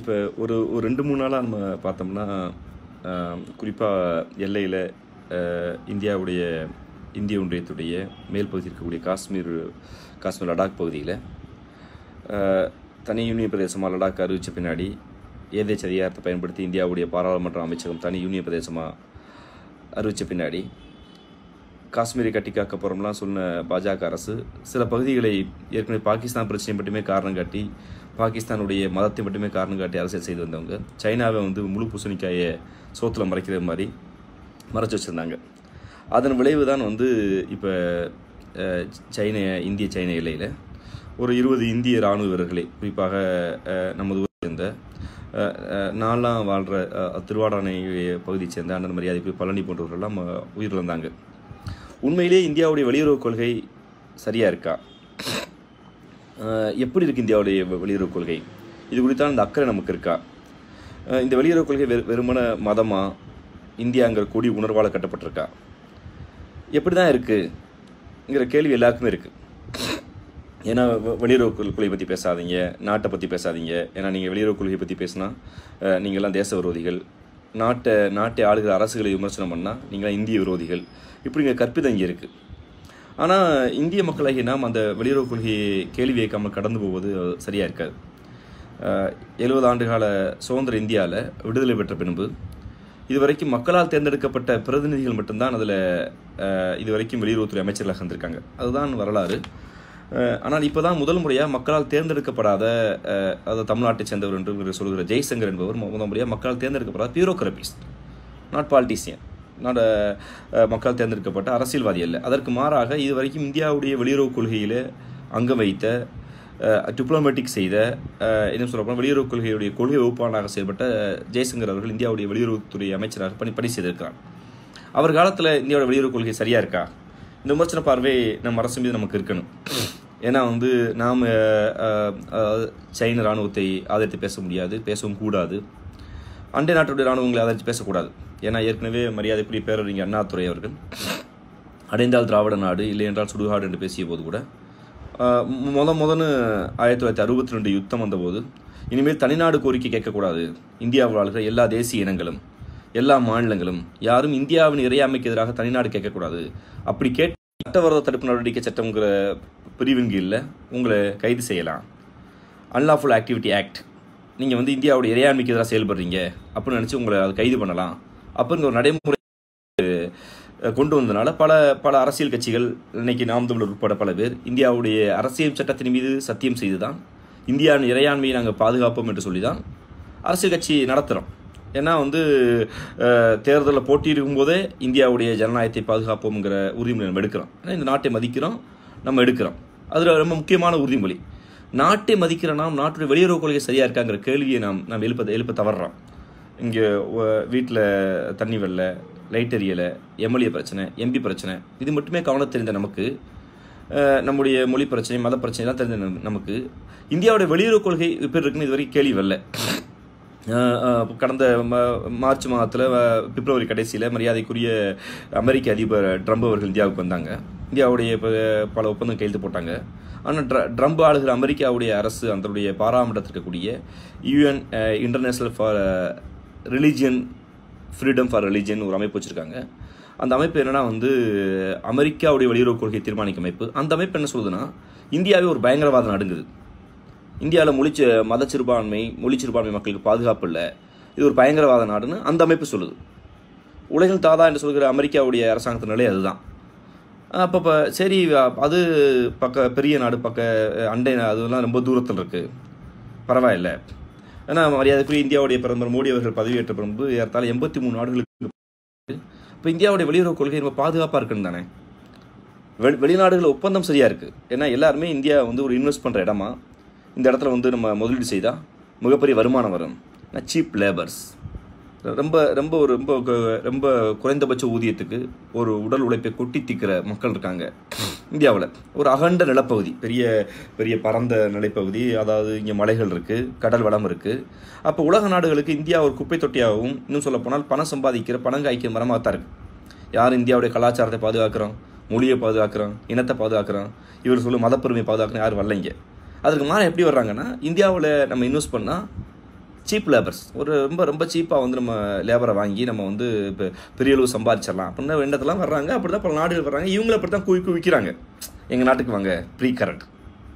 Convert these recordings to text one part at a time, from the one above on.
இப்போ ஒரு ஒரு ரெண்டு மூணு நாளாக நம்ம பார்த்தோம்னா குறிப்பாக எல்லையில் இந்தியாவுடைய இந்திய ஒன்றியத்துடைய மேல் பகுதி இருக்கக்கூடிய காஷ்மீர் காஷ்மீர் லடாக் பகுதியில் தனி யூனியன் பிரதேசமாக லடாக் அறிவித்த பின்னாடி ஏதேச்ச அதிகாரத்தை பயன்படுத்தி இந்தியாவுடைய பாராளுமன்ற அமைச்சகம் தனி யூனியன் பிரதேசமாக அறிவித்த பின்னாடி காஷ்மீரை கட்டி காக்க போகிறோம்லாம் சொன்ன பாஜக அரசு சில பகுதிகளை ஏற்கனவே பாகிஸ்தான் பிரச்சனை மட்டுமே காரணம் காட்டி பாகிஸ்தானுடைய மதத்தை மட்டுமே காரணம் காட்டி அரசியல் செய்து வந்தவங்க சைனாவை வந்து முழு பூசணிக்காயை சோத்தில் மறைக்கிற மாதிரி மறைச்சி வச்சுருந்தாங்க அதன் விளைவு தான் வந்து இப்போ சைன இந்திய சைன எல்லையில் ஒரு இருபது இந்திய இராணுவ வீரர்களை குறிப்பாக நமது ஊரை சேர்ந்த நாலாம் வாழ்கிற திருவாடானை பகுதியை சேர்ந்த அண்ணன் மரியாதைக்கு பழனி போன்றவர்கள்லாம் உயிரிழந்தாங்க உண்மையிலேயே இந்தியாவுடைய வெளியுறவு கொள்கை சரியாக இருக்கா எப்படி இருக்குது இந்தியாவுடைய வெளியுறவு கொள்கை இது குறித்தான் இந்த அக்கறை நமக்கு இருக்கா இந்த வெளியுறவு கொள்கை வெறு வெறுமன மதமாக இந்தியாங்கிற கூடி உணர்வால் கட்டப்பட்டிருக்கா எப்படி தான் இருக்குங்கிற கேள்வி எல்லாருக்குமே இருக்குது ஏன்னா வெளியுறவு கொள்கை பற்றி பேசாதீங்க நாட்டை பற்றி பேசாதீங்க ஏன்னா நீங்கள் வெளியுறவு கொள்கையை பற்றி பேசினா நீங்கள்லாம் தேச விரோதிகள் நாட்டை நாட்டை ஆளுகிற அரசுகளை விமர்சனம் பண்ணால் நீங்களாம் இந்திய விரோதிகள் இப்படி இங்கே கற்பிதம் இங்கே இருக்குது ஆனால் இந்திய மக்களாகி நாம் அந்த வெளியுறவு கொள்கையை கேள்வி வைக்காமல் கடந்து போவது சரியாக இருக்காது எழுபது ஆண்டுகால சுதந்திர இந்தியாவில் விடுதலை பெற்ற பின்பு இதுவரைக்கும் மக்களால் தேர்ந்தெடுக்கப்பட்ட பிரதிநிதிகள் மட்டும்தான் அதில் இதுவரைக்கும் வெளியுறவுத்துறை அமைச்சர்களாக இருந்திருக்காங்க அதுதான் வரலாறு ஆனால் இப்போ தான் முதல் முறையாக மக்களால் தேர்ந்தெடுக்கப்படாத அதாவது தமிழ்நாட்டை சேர்ந்தவர் என்று சொல்கிற ஜெய்சங்கர் என்பவர் முதல் முறையாக மக்களால் தேர்ந்தெடுக்கப்படாத பியூரோகிராபிஸ்ட் நாட் பாலிட்டிஷியன் மக்கள் தேர்ந்தெடுக்கப்பட்ட அரசியல்வாதி அல்ல அதற்கு மாறாக இதுவரைக்கும் இந்தியாவுடைய வெளியுறவு கொள்கையில் அங்கம் வைத்த டிப்ளமேட்டிக் செய்த என்ன சொல்லப்போனால் வெளியுறவு கொள்கையுடைய கொள்கை வகுப்பாளராக செயல்பட்ட ஜெய்சங்கர் அவர்கள் இந்தியாவுடைய வெளியுறவுத்துறை அமைச்சராக பணி பணி செய்திருக்கிறார் அவர் காலத்தில் இந்தியாவோட வெளியுறவு கொள்கை சரியாக இருக்கா இந்த விமர்சன பார்வை நம்ம அரசு மீது நமக்கு இருக்கணும் ஏன்னா வந்து நாம் சைன இராணுவத்தை ஆதரித்து பேச முடியாது பேசவும் கூடாது அண்டை நாட்டுடைய இராணுவங்களை ஆதரித்து பேசக்கூடாது ஏன்னா ஏற்கனவே மரியாதைக்குரிய பேரறிஞர் அண்ணாதுரை அவர்கள் அடைந்தால் திராவிட நாடு இல்லை என்றால் சுடுகாடு என்று பேசிய போது கூட முத முதன்னு ஆயிரத்தி தொள்ளாயிரத்தி அறுபத்தி ரெண்டு யுத்தம் வந்தபோது இனிமேல் தனிநாடு கோரிக்கை கேட்கக்கூடாது இந்தியாவில் வாழ்கிற எல்லா தேசிய இனங்களும் எல்லா மாநிலங்களும் யாரும் இந்தியாவின் இறையாமைக்கு எதிராக தனிநாடு கேட்கக்கூடாது அப்படி கேட்டு சட்டவிரோத தடுப்பு நடவடிக்கை சட்டங்கிற பிரிவின் இல்லை உங்களை கைது செய்யலாம் அன்லாஃபுல் ஆக்டிவிட்டி ஆக்ட் நீங்கள் வந்து இந்தியாவோட இறையாண்மைக்கு எதிராக செயல்படுறீங்க அப்படின்னு நினச்சி உங்களை அதை கைது பண்ணலாம் அப்படிங்கிற ஒரு நடைமுறை கொண்டு வந்தனால பல பல அரசியல் கட்சிகள் இன்னைக்கு நாம் தமிழர் உட்பட பல பேர் இந்தியாவுடைய அரசியல் சட்டத்தின் மீது சத்தியம் செய்து தான் இந்தியா இறையாண்மையை நாங்கள் பாதுகாப்போம் என்று சொல்லி தான் அரசியல் கட்சி நடத்துகிறோம் ஏன்னா வந்து தேர்தலில் போட்டியிருக்கும் போதே இந்தியாவுடைய ஜனநாயகத்தை பாதுகாப்போங்கிற உறுதிமொழி நம்ம எடுக்கிறோம் ஏன்னா இந்த நாட்டை மதிக்கிறோம் நம்ம எடுக்கிறோம் அதில் ரொம்ப முக்கியமான உறுதிமொழி நாட்டை மதிக்கிற நாம் நாட்டுடைய வெளியுறவு கொள்கை சரியாக இருக்காங்கிற கேள்வியை நாம் நாம் எழுப்ப எழுப்ப தவறுறோம் இங்கே வீட்டில் தண்ணி வரல லைட் எரியலை எம்எல்ஏ பிரச்சனை எம்பி பிரச்சனை இது மட்டுமே கவனம் தெரிந்த நமக்கு நம்முடைய மொழி பிரச்சனை மத பிரச்சனைலாம் தெரிஞ்ச நமக்கு இந்தியாவுடைய வெளியுறவு கொள்கை எப்படி இருக்குன்னு இதுவரைக்கும் கேள்வி வரல கடந்த மார்ச் மாதத்தில் பிப்ரவரி கடைசியில் மரியாதைக்குரிய அமெரிக்க அதிபர் ட்ரம்ப் அவர்கள் இந்தியாவுக்கு வந்தாங்க இந்தியாவுடைய பல ஒப்பந்தம் கையெழுத்து போட்டாங்க ஆனால் ட்ர ட்ரம்ப் ஆளுகிற அமெரிக்காவுடைய அரசு அதனுடைய பாராமட்டத்திற்கக்கூடிய UN international for religion freedom for religion ஒரு அமைப்பு வச்சுருக்காங்க அந்த அமைப்பு என்னென்னா வந்து அமெரிக்காவுடைய வெளியுறவு கொள்கை தீர்மானிக்க அமைப்பு அந்த அமைப்பு என்ன சொல்லுதுன்னா இந்தியாவே ஒரு பயங்கரவாதம் நடுங்குது இந்தியாவில் மொழிச்ச மத சிறுபான்மை மொழி சிறுபான்மை மக்களுக்கு பாதுகாப்பு இல்லை இது ஒரு பயங்கரவாத நாடுன்னு அந்த அமைப்பு சொல்லுது உலகில் தாதா என்று சொல்கிற அமெரிக்காவுடைய அரசாங்கத்தின் நிலை அதுதான் அப்போ இப்போ சரி அது பக்க பெரிய நாடு பக்க அண்டை அதெல்லாம் ரொம்ப தூரத்தில் இருக்குது பரவாயில்ல ஏன்னா மரியாதைக்குரிய இந்தியாவுடைய பிரதமர் மோடி அவர்கள் பதவியேற்ற பிறகு ஏறத்தாழ எண்பத்தி மூணு நாடுகளுக்கு இப்போ இந்தியாவுடைய வெளியுறவு கொள்கை ரொம்ப பாதுகாப்பாக இருக்குன்னு தானே வெளி வெளிநாடுகள் ஒப்பந்தம் சரியாக இருக்குது ஏன்னா எல்லாருமே இந்தியா வந்து ஒரு இன்வெஸ்ட் பண்ணுற இடமா இந்த இடத்துல வந்து நம்ம முதலீடு செய்தால் மிகப்பெரிய வருமானம் வரும் சீப் லேபர்ஸ் ரொம்ப ரொம்ப ஒரு ரொம்ப ரொம்ப குறைந்தபட்ச ஊதியத்துக்கு ஒரு உடல் உழைப்பை கொட்டி திக்கிற மக்கள் இருக்காங்க இந்தியாவில் ஒரு அகண்ட நிலப்பகுதி பெரிய பெரிய பரந்த நிலைப்பகுதி அதாவது இங்கே மலைகள் இருக்குது கடல் வளம் இருக்குது அப்போ உலக நாடுகளுக்கு இந்தியா ஒரு குப்பை தொட்டியாகவும் இன்னும் சொல்லப்போனால் பணம் சம்பாதிக்கிற பணம் காய்க்கிற மரமாக தான் இருக்குது யார் இந்தியாவுடைய கலாச்சாரத்தை பாதுகாக்கிறோம் மொழியை பாதுகாக்கிறோம் இனத்தை பாதுகாக்கிறோம் இவர் சொல்லும் மதப்பெருமையை பாதுகாக்கணும் யாரும் வரலைங்க அதுக்கு மாதிரி எப்படி வர்றாங்கன்னா இந்தியாவில் நம்ம இன்வெஸ்ட் பண்ணால் சீப் லேபர்ஸ் ஒரு ரொம்ப ரொம்ப சீப்பாக வந்து நம்ம லேபரை வாங்கி நம்ம வந்து இப்போ பெரிய அளவு சம்பாதிச்சிடலாம் அப்படின்னா வேண்டதெல்லாம் வர்றாங்க அப்படி தான் பல நாடுகள் வர்றாங்க இவங்களை அப்படி தான் குவி குவிக்கிறாங்க எங்கள் நாட்டுக்கு வாங்க free current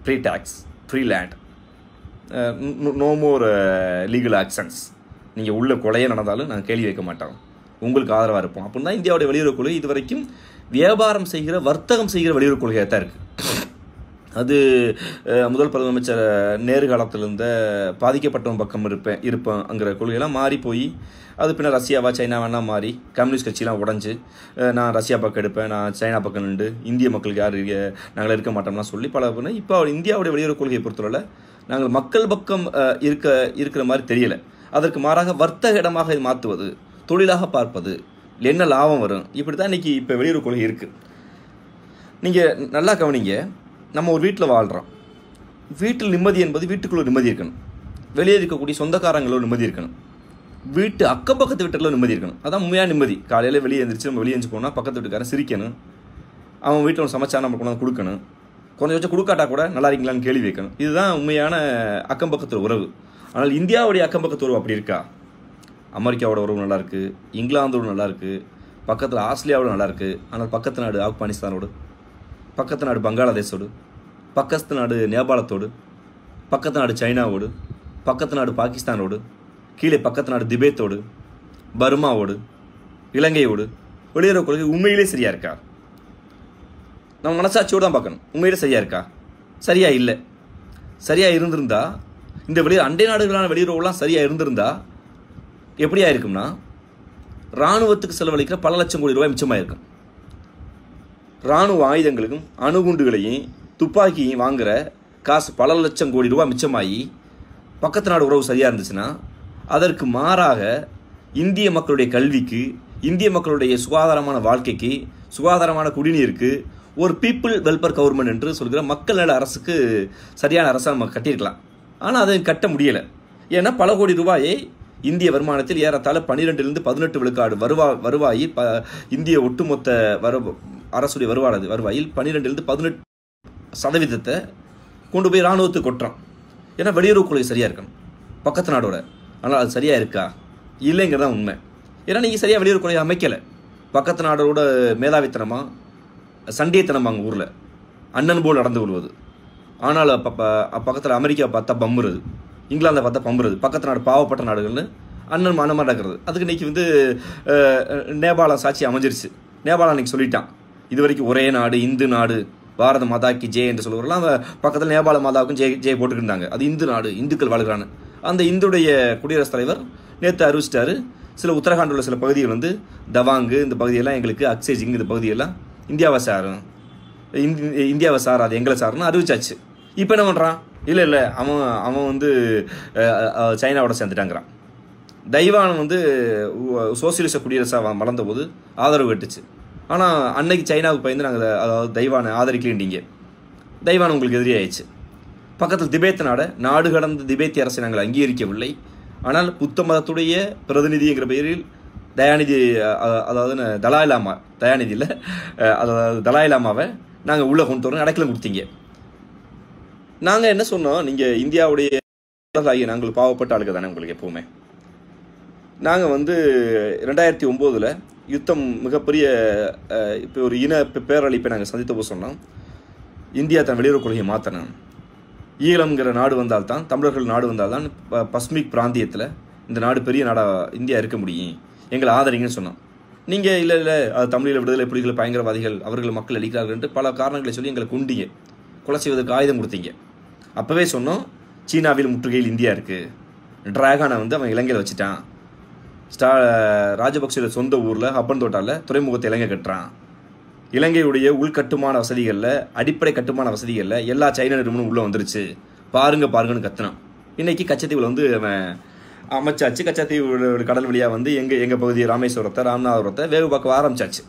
free tax free land no more legal actions நீங்கள் உள்ள கொலையே நடந்தாலும் நாங்கள் கேள்வி வைக்க மாட்டோம் உங்களுக்கு ஆதரவாக இருப்போம் அப்படின்னா இந்தியாவுடைய வெளியுறவு கொள்கை இது வரைக்கும் வியாபாரம் செய்கிற வர்த்தகம் செய்கிற வெளியுறவு கொள்கையாக தான் இருக்குது அது முதல் முதலமைச்சர் நேரு இருந்த பாதிக்கப்பட்டவன் பக்கம் இருப்பேன் இருப்பேங்கிற கொள்கையெல்லாம் மாறி போய் அது பின்னர் ரஷ்யாவா சைனாவெல்லாம் மாறி கம்யூனிஸ்ட் கட்சியெலாம் உடஞ்சி நான் ரஷ்யா பக்கம் எடுப்பேன் நான் சைனா பக்கம் நின்று இந்திய மக்களுக்கு யார் நாங்கள் இருக்க மாட்டோம்லாம் சொல்லி பல பண்ண இப்போ இந்தியாவுடைய வெளியுறவு கொள்கையை பொறுத்தவரை நாங்கள் மக்கள் பக்கம் இருக்க இருக்கிற மாதிரி தெரியலை அதற்கு மாறாக வர்த்தக இடமாக இது மாற்றுவது தொழிலாக பார்ப்பது என்ன லாபம் வரும் இப்படி தான் இன்றைக்கி இப்போ வெளியுறவு கொள்கை இருக்குது நீங்கள் நல்லா கவனிங்க நம்ம ஒரு வீட்டில் வாழ்கிறோம் வீட்டில் நிம்மதி என்பது வீட்டுக்குள்ளே நிம்மதி இருக்கணும் வெளியே இருக்கக்கூடிய சொந்தக்காரங்களோ நிம்மதி இருக்கணும் வீட்டு அக்கம் பக்கத்து வீட்டில் நிம்மதி இருக்கணும் அதான் உண்மையாக நிம்மதி காலையில் வெளியே எழுந்திரிச்சு நம்ம வெளியே எழுந்து போனால் பக்கத்து வீட்டுக்காரன் சிரிக்கணும் அவன் வீட்டில் ஒன்று சமைச்சா நம்ம கொண்டாந்து கொடுக்கணும் கொஞ்சம் கொடுக்காட்டா கூட நல்லா இருக்கீங்களான்னு கேள்வி வைக்கணும் இதுதான் உண்மையான அக்கம் பக்கத்து உறவு ஆனால் இந்தியாவுடைய அக்கம் பக்கத்து உறவு அப்படி இருக்கா அமெரிக்காவோட உறவு நல்லாயிருக்கு இங்கிலாந்தோட நல்லாயிருக்கு பக்கத்தில் ஆஸ்திரேலியாவோட நல்லாயிருக்கு ஆனால் பக்கத்து நாடு ஆப்கானிஸ்தானோடு பக்கத்து நாடு பங்களாதேஷோடு பக்கத்து நாடு நேபாளத்தோடு பக்கத்து நாடு சைனாவோடு பக்கத்து நாடு பாகிஸ்தானோடு கீழே பக்கத்து நாடு திபேத்தோடு பர்மாவோடு இலங்கையோடு வெளியுறவு கொள்கை உண்மையிலே சரியாக இருக்கா நம்ம மனசாட்சியோடு தான் பார்க்கணும் உண்மையிலே சரியாக இருக்கா சரியாக இல்லை சரியாக இருந்திருந்தா இந்த வெளியே அண்டை நாடுகளான வெளியுறவுலாம் சரியாக இருந்திருந்தா எப்படியா இருக்கும்னா இராணுவத்துக்கு செலவழிக்கிற பல லட்சம் கோடி ரூபாய் மிச்சமாக இருக்கும் இராணுவ ஆயுதங்களுக்கும் அணுகுண்டுகளையும் துப்பாக்கியும் வாங்குகிற காசு பல லட்சம் கோடி ரூபா மிச்சமாகி பக்கத்து நாடு உறவு சரியாக இருந்துச்சுன்னா அதற்கு மாறாக இந்திய மக்களுடைய கல்விக்கு இந்திய மக்களுடைய சுகாதாரமான வாழ்க்கைக்கு சுகாதாரமான குடிநீருக்கு ஒரு பீப்புள் வெல்ஃபேர் கவர்மெண்ட் என்று சொல்கிற மக்கள் நல அரசுக்கு சரியான அரசாக நம்ம கட்டியிருக்கலாம் ஆனால் அதை கட்ட முடியலை ஏன்னா பல கோடி ரூபாயை இந்திய வருமானத்தில் ஏறத்தாழ பன்னிரெண்டுலேருந்து பதினெட்டு விழுக்காடு வருவா வருவாயி ப இந்திய ஒட்டுமொத்த வரு அரசுடைய வருவானது வருவாயில் பன்னிரெண்டுலேருந்து பதினெட்டு சதவீதத்தை கொண்டு போய் இராணுவத்துக்கு கொட்டுறான் ஏன்னா வெளியுறவு கொள்கை சரியாக இருக்கணும் பக்கத்து நாடோட ஆனால் அது சரியாக இருக்கா இல்லைங்கிறது தான் உண்மை ஏன்னா நீங்கள் சரியாக வெளியுறவு கொள்கை அமைக்கலை பக்கத்து நாடோட மேதாவித்தனமாக சண்டேத்தனமாக அங்கே ஊரில் அண்ணன் போல் நடந்து கொள்வது ஆனால் பக்கத்தில் அமெரிக்கா பார்த்தா பம்புறது இங்கிலாந்தை பார்த்தா பம்புறது பக்கத்து நாடு பாவப்பட்ட நாடுகள்னு அண்ணன் மனமாக நடக்கிறது அதுக்கு இன்றைக்கி வந்து நேபாளம் சாட்சி அமைஞ்சிருச்சு நேபாளம் அன்றைக்கி சொல்லிட்டான் இது வரைக்கும் ஒரே நாடு இந்து நாடு பாரத மாதாக்கு ஜே என்று சொல்லுவார்கள் பக்கத்தில் நேபாள மாதாவுக்கும் ஜே ஜே போட்டுக்கிட்டாங்க அது இந்து நாடு இந்துக்கள் வாழ்கிறான்னு அந்த இந்துடைய குடியரசுத் தலைவர் நேற்று அறிவிச்சிட்டாரு சில உத்தரகாண்ட் உள்ள சில பகுதிகள் வந்து தவாங்கு இந்த பகுதியெல்லாம் எங்களுக்கு அக்சேஜிங் இந்த பகுதியெல்லாம் இந்தியாவை சாரும் இந்தியாவை சார் அது எங்களை சாருன்னு அறிவிச்சாச்சு இப்போ என்ன பண்ணுறான் இல்லை இல்லை அவன் அவன் வந்து சைனாவோட சேர்ந்துட்டாங்கிறான் தைவான் வந்து சோசியலிச குடியரசாக வளர்ந்தபோது ஆதரவு கட்டுச்சு ஆனால் அன்னைக்கு சைனாவுக்கு பயந்து நாங்கள் அதாவது தைவானை ஆதரிக்கலேன் நீங்கள் தைவான் உங்களுக்கு எதிரியாயிடுச்சு பக்கத்தில் திபேத்த நாட நாடு கடந்த திபேத்திய அரசை நாங்கள் அங்கீகரிக்கவில்லை ஆனால் புத்த மதத்துடைய பிரதிநிதிங்கிற பெயரில் தயாநிதி அதாவது தலாயிலாமா தயாநிதி இல்லை அதாவது தலாயிலாமாவை நாங்கள் உள்ளே கொண்டு வரோம் அடைக்கலம் கொடுத்தீங்க நாங்கள் என்ன சொன்னோம் நீங்கள் இந்தியாவுடைய ஆகிய நாங்கள் பாவப்பட்ட ஆளுக்கு தானே உங்களுக்கு எப்போவுமே நாங்கள் வந்து ரெண்டாயிரத்தி ஒம்போதில் யுத்தம் மிகப்பெரிய இப்போ ஒரு இன பேரழிப்பை நாங்கள் சந்தித்த போது சொன்னால் இந்தியா தன் வெளியுறவு கொள்கையை மாற்றணும் ஈழம்ங்கிற நாடு வந்தால்தான் தமிழர்கள் நாடு வந்தால்தான் பஸ்மிக் பிராந்தியத்தில் இந்த நாடு பெரிய நாடாக இந்தியா இருக்க முடியும் எங்களை ஆதரிங்கன்னு சொன்னோம் நீங்கள் இல்லை இல்லை அது தமிழில் விடுதலை புலிகள் பயங்கரவாதிகள் அவர்கள் மக்கள் என்று பல காரணங்களை சொல்லி எங்களை குண்டிங்க கொலை செய்வதற்கு ஆயுதம் கொடுத்தீங்க அப்போவே சொன்னோம் சீனாவில் முற்றுகையில் இந்தியா இருக்குது ட்ராகனை வந்து அவன் இலங்கையில் வச்சுட்டான் ஸ்டா ராஜபக்சோட சொந்த ஊரில் தோட்டாவில் துறைமுகத்தை இலங்கை கட்டுறான் இலங்கையுடைய உள்கட்டுமான வசதிகளில் அடிப்படை கட்டுமான வசதிகளில் எல்லா சைனா நிறுவனமும் உள்ளே வந்துருச்சு பாருங்க பாருங்கன்னு கத்துனான் இன்றைக்கி கச்சத்தீவில் வந்து அவன் அமைச்சாச்சு கச்சத்தீவு கடல் வழியாக வந்து எங்கள் எங்கள் பகுதி ராமேஸ்வரத்தை ராமநாதபுரத்தை வேக பார்க்க ஆரம்பிச்சாச்சு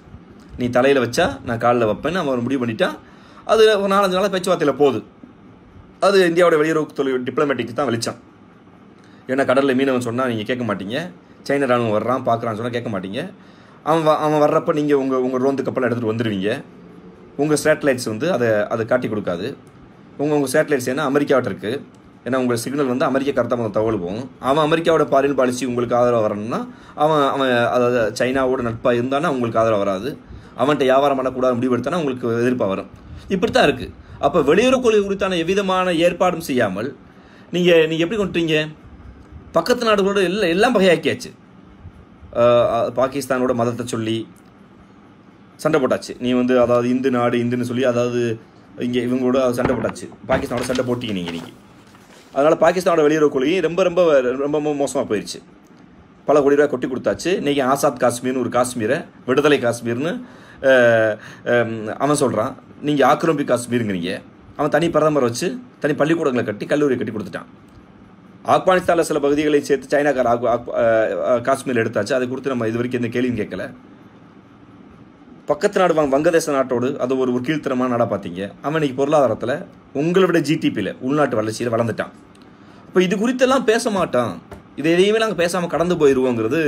நீ தலையில் வச்சா நான் காலில் வைப்பேன் அவன் முடிவு பண்ணிட்டான் அது ஒரு நாலஞ்சு நாளாக பேச்சுவார்த்தையில் போகுது அது இந்தியாவோட வெளியுறவு தொழில் டிப்ளமேட்டிக்கு தான் வெளிச்சான் ஏன்னா கடலில் மீனவன் சொன்னால் நீங்கள் கேட்க மாட்டீங்க சைன ராணுவம் வர்றான் பார்க்குறான்னு சொன்னால் கேட்க மாட்டீங்க அவன் வ அவன் வர்றப்போ நீங்கள் உங்கள் உங்கள் ரோந்து கப்பலை எடுத்துகிட்டு வந்துடுவீங்க உங்கள் சேட்டலைட்ஸ் வந்து அதை அதை காட்டி கொடுக்காது உங்கள் உங்கள் சேட்டலைட்ஸ் ஏன்னா அமெரிக்காவோட இருக்குது ஏன்னா உங்கள் சிக்னல் வந்து அமெரிக்க கருத்தாக தகவல் போகும் அவன் அமெரிக்காவோட பாலியல் பாலிசி உங்களுக்கு ஆதரவு வரணும்னா அவன் அவன் அதாவது சைனாவோட நட்பாக இருந்தானா உங்களுக்கு ஆதரவு வராது அவன்கிட்ட வியாபாரம் பண்ணக்கூடாது முடிவெடுத்தானா உங்களுக்கு எதிர்ப்பாக வரும் இப்படி தான் இருக்குது அப்போ வெளியுறவு கொள்கை குறித்தான எவ்விதமான ஏற்பாடும் செய்யாமல் நீங்கள் நீங்கள் எப்படி கொண்டுட்டீங்க பக்கத்து நாடுகளோட எல்லாம் எல்லாம் பகையாக்கியாச்சு பாகிஸ்தானோட மதத்தை சொல்லி சண்டை போட்டாச்சு நீ வந்து அதாவது இந்து நாடு இந்துன்னு சொல்லி அதாவது இங்கே இவங்களோட சண்டை போட்டாச்சு பாகிஸ்தானோட சண்டை போட்டிங்க நீங்கள் இன்னைக்கு அதனால் பாகிஸ்தானோட வெளியுறவு கொள்கை ரொம்ப ரொம்ப ரொம்ப ரொம்ப மோசமாக போயிடுச்சு பல கோடி ரூபாய் கொட்டி கொடுத்தாச்சு இன்றைக்கி ஆசாத் காஷ்மீர்னு ஒரு காஷ்மீரை விடுதலை காஷ்மீர்னு அவன் சொல்கிறான் நீங்கள் ஆக்கிரமிப்பு காஷ்மீருங்கிறீங்க அவன் தனி பிரதமர் வச்சு தனி பள்ளிக்கூடங்களை கட்டி கல்லூரியை கட்டி கொடுத்துட்டான் ஆப்கானிஸ்தானில் சில பகுதிகளை சேர்த்து சைனாக்கார் காஷ்மீர் எடுத்தாச்சு அதை குறித்து நம்ம இது வரைக்கும் எந்த கேள்வியும் கேட்கல பக்கத்து நாடு வாங்க வங்கதேச நாட்டோடு அது ஒரு ஒரு கீழ்த்தனமான நாடாக பார்த்தீங்க அவன் இன்னைக்கு பொருளாதாரத்தில் உங்களை விட ஜிடிபியில் உள்நாட்டு வளர்ச்சியில் வளர்ந்துட்டான் இப்போ இது குறித்தெல்லாம் பேச மாட்டான் இது எதையுமே நாங்கள் பேசாமல் கடந்து போயிடுவோங்கிறது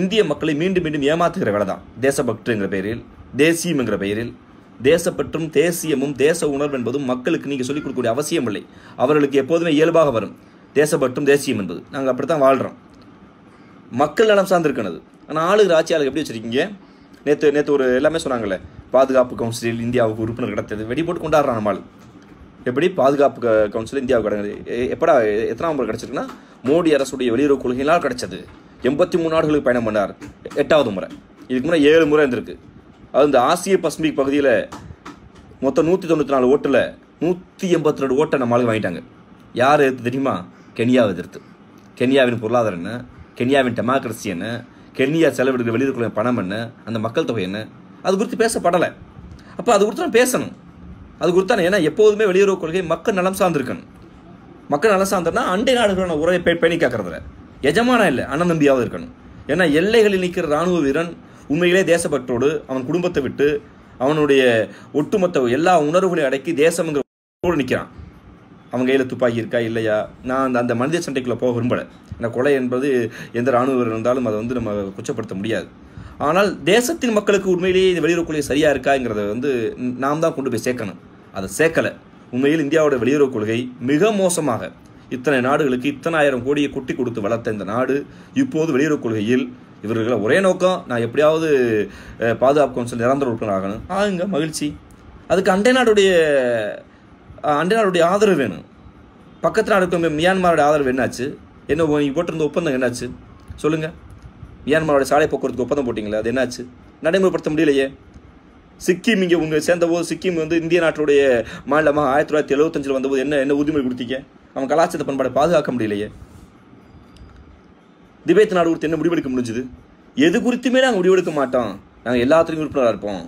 இந்திய மக்களை மீண்டும் மீண்டும் ஏமாத்துகிற வேலை தான் தேசபக்துங்கிற பெயரில் தேசியம்ங்கிற பெயரில் தேசப்பற்றும் தேசியமும் தேச உணர்வு என்பதும் மக்களுக்கு நீங்கள் சொல்லிக் கொடுக்கக்கூடிய அவசியம் இல்லை அவர்களுக்கு எப்போதுமே இயல்பாக வரும் தேசப்பட்டும் தேசியம் என்பது நாங்கள் அப்படி தான் வாழ்கிறோம் மக்கள் நலம் சார்ந்திருக்கணும் ஆனால் ஆளுகிற ஆட்சியாளர் எப்படி வச்சுருக்கீங்க நேற்று நேற்று ஒரு எல்லாமே சொன்னாங்களே பாதுகாப்பு கவுன்சிலில் இந்தியாவுக்கு உறுப்பினர் கிடைத்தது வெடி போட்டு கொண்டாடுறான் நம்மால் எப்படி பாதுகாப்பு கவுன்சில் இந்தியாவுக்கு கிடங்குது எப்படா எத்தனாம் முறை கிடச்சிருக்குன்னா மோடி அரசுடைய வெளியுறவு கொள்கையினால் கிடச்சது எண்பத்தி மூணு நாடுகளுக்கு பயணம் பண்ணார் எட்டாவது முறை இதுக்கு முன்னே ஏழு முறை இருந்திருக்கு அது இந்த ஆசிய பசிபிக் பகுதியில் மொத்தம் நூற்றி தொண்ணூற்றி நாலு ஓட்டில் நூற்றி எண்பத்தி ரெண்டு ஓட்டை நம்மளுக்கு வாங்கிட்டாங்க யார் தெரியுமா கென்யாவை எதிர்த்து கென்யாவின் பொருளாதாரம் என்ன கென்யாவின் டெமோக்ரஸி என்ன கென்யா செலவிடுகிற வெளியிருக்கிற பணம் என்ன அந்த மக்கள் தொகை என்ன அது குறித்து பேசப்படலை அப்போ அது குறித்து நான் பேசணும் அது நான் ஏன்னா எப்போதுமே வெளியுறவு கொள்கை மக்கள் நலம் சார்ந்திருக்கணும் மக்கள் நலம் சார்ந்தனா அண்டை நாடுகளான உறவை பேணி கேட்கறதுல எஜமானா இல்லை அண்ணநம்பியாவது இருக்கணும் ஏன்னா எல்லைகளில் நிற்கிற இராணுவ வீரன் உண்மையிலே தேசப்பற்றோடு அவன் குடும்பத்தை விட்டு அவனுடைய ஒட்டுமொத்த எல்லா உணர்வுகளையும் அடக்கி தேசம்ங்கிற நிற்கிறான் அவங்க கையில் துப்பாக்கி இருக்கா இல்லையா நான் அந்த அந்த மனித சண்டைக்குள்ளே போக விரும்பலை இந்த கொலை என்பது எந்த இராணுவ இருந்தாலும் அதை வந்து நம்ம குச்சப்படுத்த முடியாது ஆனால் தேசத்தின் மக்களுக்கு உண்மையிலேயே இந்த வெளியுறவு சரியாக இருக்காங்கிறத வந்து நாம் தான் கொண்டு போய் சேர்க்கணும் அதை சேர்க்கலை உண்மையில் இந்தியாவோட வெளியுறவு கொள்கை மிக மோசமாக இத்தனை நாடுகளுக்கு இத்தனை ஆயிரம் கோடியை கொட்டி கொடுத்து வளர்த்த இந்த நாடு இப்போது வெளியுறவு கொள்கையில் இவர்களை ஒரே நோக்கம் நான் எப்படியாவது பாதுகாப்பு கவுன்சில் நிரந்தர உறுப்பினர் ஆகணும் ஆகுங்க மகிழ்ச்சி அதுக்கு அண்டை நாடுடைய அண்டை ஆதரவு வேணும் பக்கத்து நாடு இருக்க மியான்மாரோட ஆதரவு என்னாச்சு என்ன நீங்கள் போட்டிருந்த ஒப்பந்தம் என்னாச்சு சொல்லுங்கள் மியான்மாரோட சாலை போக்குவரத்துக்கு ஒப்பந்தம் போட்டிங்களா அது என்னாச்சு நடைமுறைப்படுத்த முடியலையே சிக்கிம் இங்கே உங்கள் சேர்ந்தபோது சிக்கிம் வந்து இந்திய நாட்டுடைய மாநிலமாக ஆயிரத்தி தொள்ளாயிரத்தி எழுபத்தஞ்சில் வந்தபோது என்ன என்ன உரிமை கொடுத்தீங்க அவன் கலாச்சார பண்பாடை பாதுகாக்க முடியலையே திபேத் நாடு குறித்து என்ன முடிவெடுக்க முடிஞ்சுது எது குறித்துமே நாங்கள் முடிவெடுக்க மாட்டோம் நாங்கள் எல்லாத்துலேயும் உறுப்பினராக இருப்போம்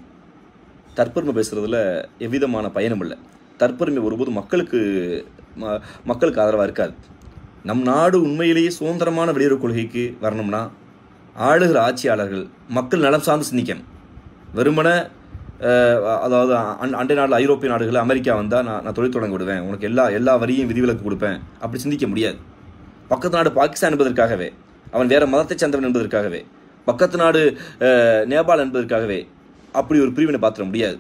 தற்பெருமை பேசுகிறதுல எவ்விதமான பயனும் இல்லை தற்பெருமை ஒருபோது மக்களுக்கு மக்களுக்கு ஆதரவாக இருக்காது நம் நாடு உண்மையிலேயே சுதந்திரமான வெளியுறவு கொள்கைக்கு வரணும்னா ஆளுகிற ஆட்சியாளர்கள் மக்கள் நலம் சார்ந்து சிந்திக்கணும் வெறுமன அதாவது அன் அண்டை நாடு ஐரோப்பிய நாடுகள் அமெரிக்கா வந்தால் நான் நான் தொழில் தொடங்க விடுவேன் உனக்கு எல்லா எல்லா வரியும் விதிவிலக்கு கொடுப்பேன் அப்படி சிந்திக்க முடியாது பக்கத்து நாடு பாகிஸ்தான் என்பதற்காகவே அவன் வேறு மதத்தை சேர்ந்தவன் என்பதற்காகவே பக்கத்து நாடு நேபாள் என்பதற்காகவே அப்படி ஒரு பிரிவினை பார்த்துட முடியாது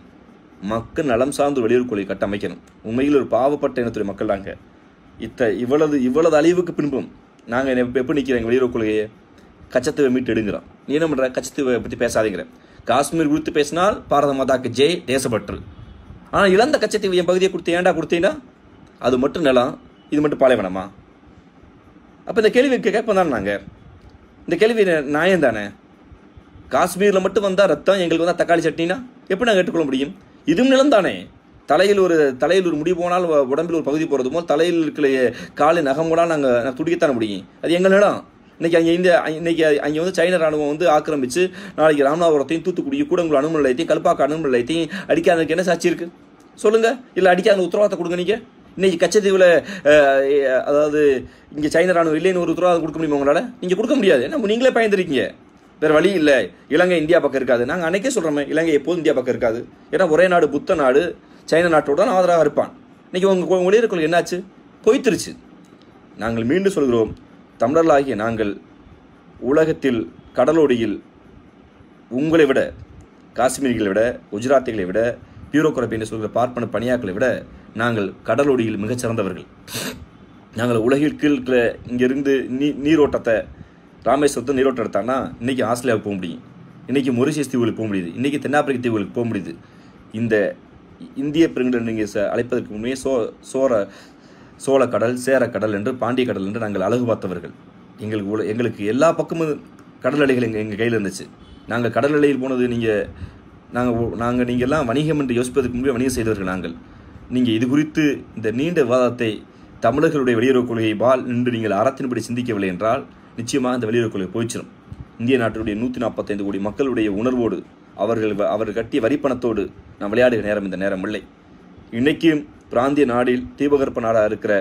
மக்கள் நலம் சார்ந்த வெளியூர் கொள்கை கட்டமைக்கணும் உண்மையில் ஒரு பாவப்பட்ட இனத்துடைய மக்கள் நாங்கள் இத்த இவ்வளவு இவ்வளவு அழிவுக்கு பின்பும் நாங்கள் எப்போ நிற்கிறோம் வெளியுறவு கொள்கையை கச்சத்துவை மீட்டு எடுங்கிறோம் நீ என்ன பண்ணுற கச்சத்தீவை பற்றி பேசாதீங்கிற காஷ்மீர் குறித்து பேசினால் பாரத மாதாக்கு ஜெய் தேசப்பற்று ஆனால் இழந்த கச்சத்தீவு என் பகுதியை கொடுத்து ஏண்டா கொடுத்தீங்கன்னா அது மட்டும் நிலம் இது மட்டும் பாலைவனமா அப்போ இந்த கேள்வி கேட்போம் தானே நாங்கள் இந்த கேள்வி நியாயம் தானே காஷ்மீரில் மட்டும் வந்தால் ரத்தம் எங்களுக்கு வந்தால் தக்காளி சட்னினா எப்படி நாங்கள் கேட்டுக்கொள்ள முடியும் இதுவும் நிலம்தானே தலையில் ஒரு தலையில் ஒரு முடி போனால் உடம்பில் ஒரு பகுதி போகிறது போல் தலையில் இருக்கிற காலை நகம் கூட நாங்கள் துடிக்கத்தான முடியும் அது எங்கள் நிலம் இன்றைக்கி அங்கே இந்த இன்றைக்கி அங்கே வந்து சைன ராணுவம் வந்து ஆக்கிரமித்து நாளைக்கு ராமநாதபுரத்தையும் தூத்துக்குடி கூடங்குள் அனுமதி நிலையத்தையும் கல்பாக்க அனுமதி நிலையத்தையும் அடிக்காததுக்கு என்ன சாட்சி இருக்குது சொல்லுங்கள் இல்லை அடிக்காத உத்தரவாதத்தை கொடுங்க நீங்கள் இன்றைக்கி கச்சத்தீவில் அதாவது இங்கே சைன ராணுவம் இல்லைன்னு ஒரு உத்தரவாதம் கொடுக்க முடியுமா உங்களால் நீங்கள் கொடுக்க முடியாது ஏன்னா நீங்களே பயந்துருக்கீங்க வேறு வழி இல்லை இலங்கை இந்தியா பக்கம் இருக்காது நாங்கள் அன்றைக்கே சொல்கிறோமே இலங்கை எப்போதும் இந்தியா பக்கம் இருக்காது ஏன்னா ஒரே நாடு புத்த நாடு சைனா நாட்டோட ஆதரவாக இருப்பான் இன்றைக்கி உங்கள் இருக்கிறது என்னாச்சு பொய்த்துருச்சு நாங்கள் மீண்டும் சொல்கிறோம் தமிழர்களாகிய நாங்கள் உலகத்தில் கடலோடியில் உங்களை விட காஷ்மீர்களை விட குஜராத்திகளை விட பியூரோகிராபி என்று சொல்கிற பார்ப்பன பணியாக்களை விட நாங்கள் கடலோடியில் மிகச்சிறந்தவர்கள் நாங்கள் உலகிற்கு இருக்கிற இங்கிருந்து நீ நீரோட்டத்தை ராமேஸ்வரத்தை நீரோட்டம் எடுத்தானா இன்றைக்கி ஆஸ்திரேலியாவுக்கு போக முடியும் இன்றைக்கி மொரிஷியஸ் தீவுகளுக்கு போக முடியுது இன்றைக்கி தென்னாப்பிரிக்க தீவுகளுக்கு போக முடியுது இந்த இந்திய பெருங்கடல் நீங்கள் அழைப்பதற்கு முன்னே சோ சோர சோழ கடல் சேர கடல் என்று பாண்டிய கடல் என்று நாங்கள் அழகு பார்த்தவர்கள் எங்களுக்கு எங்களுக்கு எல்லா பக்கமும் கடல் அலைகள் எங்கள் எங்கள் கையில் இருந்துச்சு நாங்கள் கடல் அலையில் போனது நீங்கள் நாங்கள் நாங்கள் நீங்கள் எல்லாம் வணிகம் என்று யோசிப்பதற்கு முன்பே வணிகம் செய்தவர்கள் நாங்கள் நீங்கள் இது குறித்து இந்த நீண்ட விவாதத்தை தமிழர்களுடைய வெளியுறவு கொள்கையை பால் நின்று நீங்கள் அறத்தின்படி சிந்திக்கவில்லை என்றால் நிச்சயமாக அந்த கொள்கை போயிச்சிடும் இந்திய நாட்டினுடைய நூற்றி நாற்பத்தைந்து கோடி மக்களுடைய உணர்வோடு அவர்கள் அவர்கள் கட்டிய வரிப்பணத்தோடு நான் விளையாடுகிற நேரம் இந்த நேரம் இல்லை இன்றைக்கும் பிராந்திய நாடில் தீபகற்ப நாடாக இருக்கிற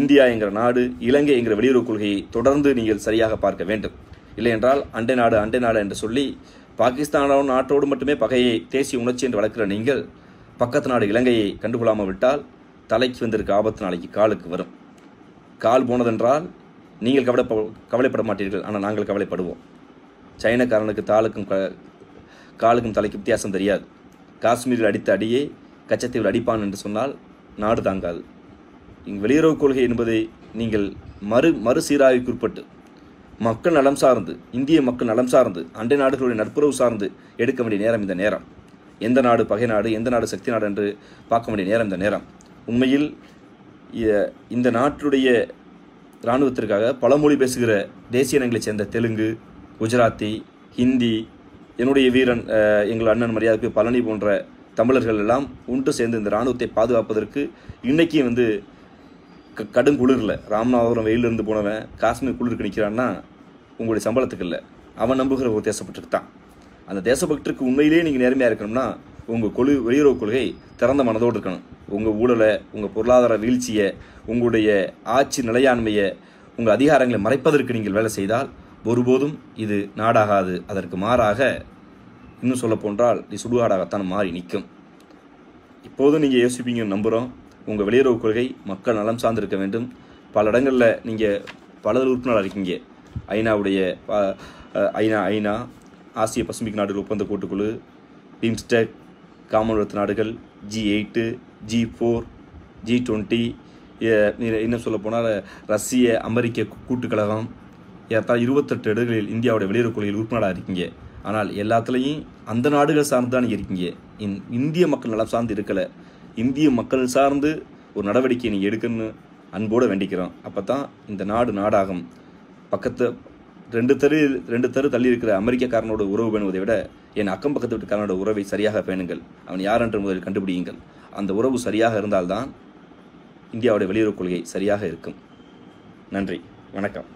இந்தியா என்கிற நாடு இலங்கை என்கிற வெளியுறவு கொள்கையை தொடர்ந்து நீங்கள் சரியாக பார்க்க வேண்டும் இல்லை என்றால் அண்டை நாடு அண்டை நாடு என்று சொல்லி பாகிஸ்தானோட நாட்டோடு மட்டுமே பகையை தேசிய உணர்ச்சி என்று வளர்க்கிற நீங்கள் பக்கத்து நாடு இலங்கையை கண்டுகொள்ளாமல் விட்டால் தலைக்கு வந்திருக்க ஆபத்து நாளைக்கு காலுக்கு வரும் கால் போனதென்றால் நீங்கள் கவலை கவலைப்பட மாட்டீர்கள் ஆனால் நாங்கள் கவலைப்படுவோம் சைனக்காரனுக்கு தாளுக்கும் காலுக்கும் தலைக்கு வித்தியாசம் தெரியாது காஷ்மீரில் அடித்த அடியே கச்சத்தீவில் அடிப்பான் என்று சொன்னால் நாடு தாங்காது இங்கு வெளியுறவு கொள்கை என்பதை நீங்கள் மறு மறு சீராய்வுக்குட்பட்டு மக்கள் நலம் சார்ந்து இந்திய மக்கள் நலம் சார்ந்து அண்டை நாடுகளுடைய நட்புறவு சார்ந்து எடுக்க வேண்டிய நேரம் இந்த நேரம் எந்த நாடு பகை நாடு எந்த நாடு சக்தி நாடு என்று பார்க்க வேண்டிய நேரம் இந்த நேரம் உண்மையில் இந்த நாட்டுடைய இராணுவத்திற்காக பல மொழி பேசுகிற தேசிய இனங்களைச் சேர்ந்த தெலுங்கு குஜராத்தி ஹிந்தி என்னுடைய வீரன் எங்கள் அண்ணன் மரியாதைக்கு பழனி போன்ற தமிழர்கள் எல்லாம் ஒன்று சேர்ந்து இந்த இராணுவத்தை பாதுகாப்பதற்கு இன்றைக்கும் வந்து க கடும் குளிரில் ராமநாதபுரம் வெயிலிருந்து போனவன் காஷ்மீர் குளிருக்கு நிற்கிறான்னா உங்களுடைய சம்பளத்துக்கு இல்லை அவன் நம்புகிற ஒரு தேசப்பற்றுக்கு தான் அந்த தேசப்பற்றுக்கு உண்மையிலேயே நீங்கள் நேர்மையாக இருக்கணும்னா உங்கள் கொழு வெளியுறவு கொள்கை திறந்த மனதோடு இருக்கணும் உங்கள் ஊழலை உங்கள் பொருளாதார வீழ்ச்சியை உங்களுடைய ஆட்சி நிலையாண்மையை உங்கள் அதிகாரங்களை மறைப்பதற்கு நீங்கள் வேலை செய்தால் ஒருபோதும் இது நாடாகாது அதற்கு மாறாக இன்னும் சொல்ல போன்றால் இது சுடுகாடாகத்தான் மாறி நிற்கும் இப்போதும் நீங்கள் யோசிப்பீங்கன்னு நம்புகிறோம் உங்கள் வெளியுறவு கொள்கை மக்கள் நலம் சார்ந்திருக்க வேண்டும் பல இடங்களில் நீங்கள் பல உறுப்பினர் இருக்கீங்க ஐநாவுடைய ஐநா ஐநா ஆசிய பசிபிக் நாடுகள் ஒப்பந்த கூட்டுக்குழு பிம்ஸ்டெக் காமன்வெல்த் நாடுகள் G eight G four G twenty இன்னும் சொல்ல போனால் ரஷ்ய அமெரிக்க கூட்டுக்கழகம் ஏற்றால் இருபத்தெட்டு இடங்களில் இந்தியாவுடைய வெளியுறவு கொள்கையில் உறுப்பினராக இருக்கீங்க ஆனால் எல்லாத்துலேயும் அந்த நாடுகள் சார்ந்து தான் நீங்கள் இருக்கீங்க இந் இந்திய மக்கள் நலம் சார்ந்து இருக்கலை இந்திய மக்கள் சார்ந்து ஒரு நடவடிக்கையை நீங்கள் எடுக்கணும்னு அன்போடு வேண்டிக்கிறோம் அப்போ தான் இந்த நாடு நாடாகும் பக்கத்து ரெண்டு தெரு ரெண்டு தெரு தள்ளி இருக்கிற அமெரிக்கக்காரனோட உறவு பேணுவதை விட என் அக்கம் பக்கத்து வீட்டுக்காரனோட உறவை சரியாக பேணுங்கள் அவன் யார் என்று முதலில் கண்டுபிடியுங்கள் அந்த உறவு சரியாக இருந்தால்தான் இந்தியாவுடைய வெளியுறவுக் கொள்கை சரியாக இருக்கும் நன்றி வணக்கம்